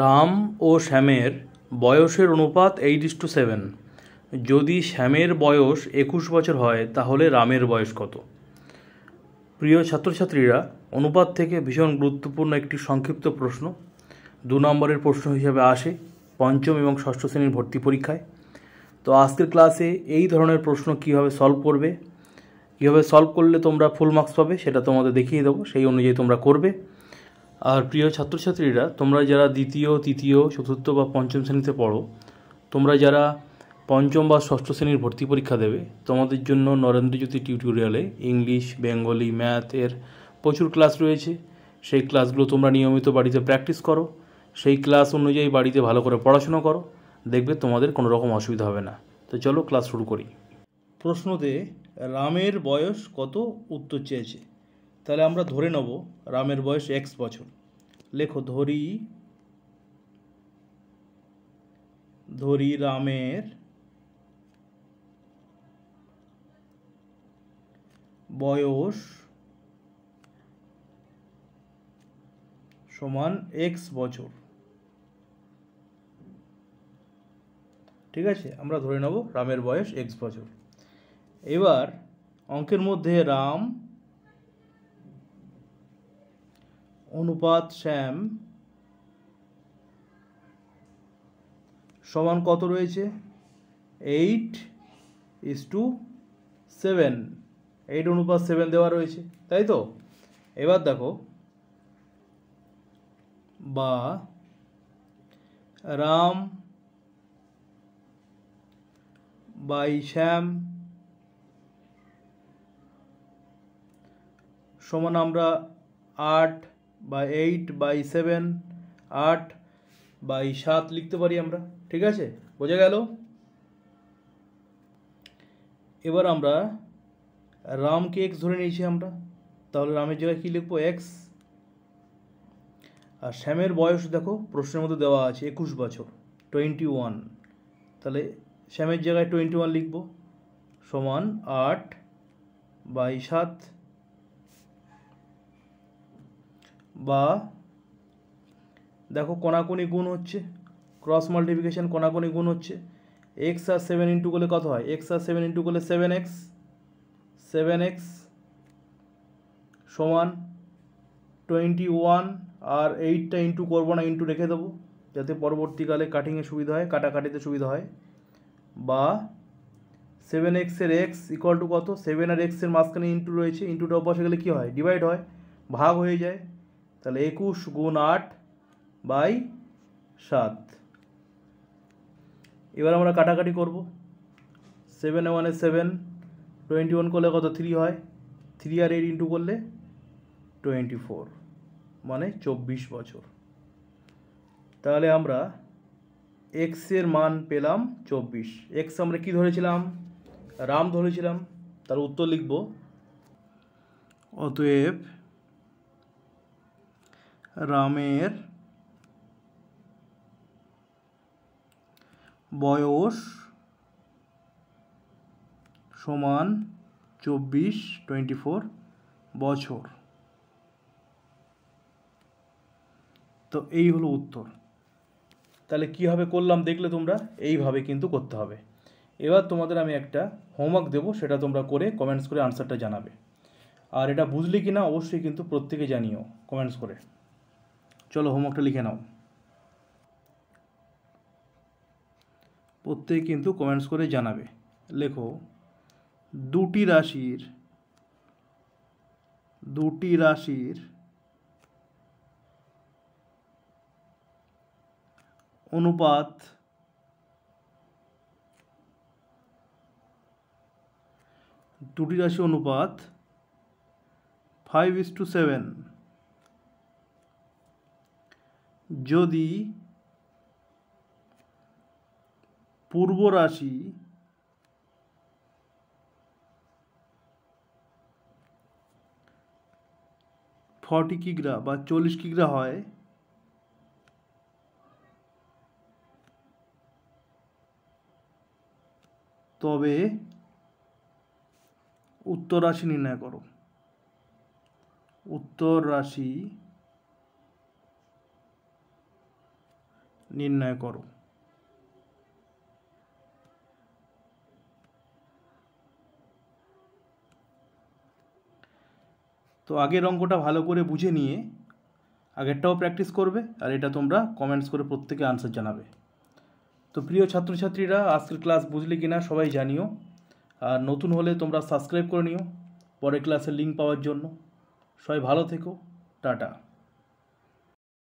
রাম ও শ্যামের বয়সের অনুপাত এইট ইস টু সেভেন যদি শ্যামের বয়স একুশ বছর হয় তাহলে রামের বয়স কত প্রিয় ছাত্রছাত্রীরা অনুপাত থেকে ভীষণ গুরুত্বপূর্ণ একটি সংক্ষিপ্ত প্রশ্ন দু নম্বরের প্রশ্ন হিসাবে আসে পঞ্চম এবং ষষ্ঠ শ্রেণীর ভর্তি পরীক্ষায় তো আজকের ক্লাসে এই ধরনের প্রশ্ন কীভাবে সলভ করবে কীভাবে সলভ করলে তোমরা ফুল মার্কস পাবে সেটা তোমাদের দেখিয়ে দেবো সেই অনুযায়ী তোমরা করবে আর প্রিয় ছাত্রছাত্রীরা তোমরা যারা দ্বিতীয় তৃতীয় চতুর্থ বা পঞ্চম শ্রেণীতে পড়ো তোমরা যারা পঞ্চম বা ষষ্ঠ শ্রেণীর ভর্তি পরীক্ষা দেবে তোমাদের জন্য নরেন্দ্রজ্যোতি টিউটোরিয়ালে ইংলিশ বেঙ্গলি ম্যাথ এর প্রচুর ক্লাস রয়েছে সেই ক্লাসগুলো তোমরা নিয়মিত বাড়িতে প্র্যাকটিস করো সেই ক্লাস অনুযায়ী বাড়িতে ভালো করে পড়াশুনো করো দেখবে তোমাদের কোনো রকম অসুবিধা হবে না তো চলো ক্লাস শুরু করি প্রশ্নতে রামের বয়স কত উত্তর চেয়েছে তাহলে আমরা ধরে নেব রামের বয়স এক্স বছর লেখো ধরি ধরি রামের বয়স সমান এক্স বছর ঠিক আছে আমরা ধরে নেব রামের বয়স এক্স বছর এবার অঙ্কের মধ্যে রাম অনুপাত শ্যাম সমান কত রয়েছে eight is to seven eight অনুপাত সেভেন দেওয়া রয়েছে তাই তো এবার দেখো বা রাম বাই শ্যাম সমান আমরা আট বাই এইট বাই সেভেন আট বাই সাত লিখতে পারি আমরা ঠিক আছে বোঝা গেল এবার আমরা রামকে এক্স ধরে নিয়েছি আমরা তাহলে রামের জায়গায় কী লিখবো এক্স আর শ্যামের বয়স দেখো প্রশ্নের মধ্যে দেওয়া আছে একুশ বছর টোয়েন্টি ওয়ান তাহলে শ্যামের জায়গায় টোয়েন্টি ওয়ান লিখবো সমান আট বাই সাত বা দেখো কোনাকুনি গুণ হচ্ছে ক্রস মাল্টিপ্লিকেশান কোনাকুনি গুণ হচ্ছে এক্স আর সেভেন ইন্টু করলে কত হয় এক্স আর সেভেন ইন্টু করলে সেভেন এক্স সেভেন এক্স সমান টোয়েন্টি ওয়ান আর এইটটা ইন্টু করবো না ইন্টু রেখে দেবো যাতে পরবর্তীকালে কাটিংয়ে সুবিধা হয় কাটাকাটিতে সুবিধা হয় বা সেভেন এক্সের এক্স ইকুয়াল টু কত সেভেন আর এক্সের মাঝখানে ইন্টু রয়েছে ইন্টুটা অভ্যাসে গেলে কী হয় ডিভাইড হয় ভাগ হয়ে যায় তাহলে একুশ গুণ আট বাই সাত এবার আমরা কাটাকাটি করব সেভেন ওয়ানে সেভেন টোয়েন্টি ওয়ান করলে কত থ্রি হয় থ্রি আর এইট ইন্টু করলে টোয়েন্টি ফোর মানে চব্বিশ বছর তাহলে আমরা এক্সের মান পেলাম চব্বিশ এক্স আমরা কি ধরেছিলাম রাম ধরেছিলাম তার উত্তর লিখব অতএব রামের বয়স সমান চব্বিশ টোয়েন্টি ফোর বছর তো এই হলো উত্তর তাহলে কীভাবে করলাম দেখলে তোমরা এইভাবে কিন্তু করতে হবে এবার তোমাদের আমি একটা হোমওয়ার্ক দেবো সেটা তোমরা করে কমেন্টস করে আনসারটা জানাবে আর এটা বুঝলি কি না অবশ্যই কিন্তু প্রত্যেকে জানিও কমেন্টস করে চলো হোমওয়ার্কটা লিখে নাও প্রত্যেকে কিন্তু কমেন্টস করে জানাবে লেখো দুটি রাশির দুটি রাশির অনুপাত দুটি রাশি অনুপাত ফাইভ ইস টু সেভেন যদি পূর্ব রাশি ফর্টি কিগ্রা বা চল্লিশ কিগ্রা হয় তবে উত্তর রাশি নির্ণয় করো উত্তর রাশি নির্ণয় করো তো আগের অঙ্কটা ভালো করে বুঝে নিয়ে আগেরটাও প্র্যাকটিস করবে আর এটা তোমরা কমেন্টস করে প্রত্যেকে আনসার জানাবে তো প্রিয় ছাত্রছাত্রীরা আজকের ক্লাস বুঝলে কি না সবাই জানিও আর নতুন হলে তোমরা সাবস্ক্রাইব করে নিও পরের ক্লাসের লিঙ্ক পাওয়ার জন্য সবাই ভালো থেকো টাটা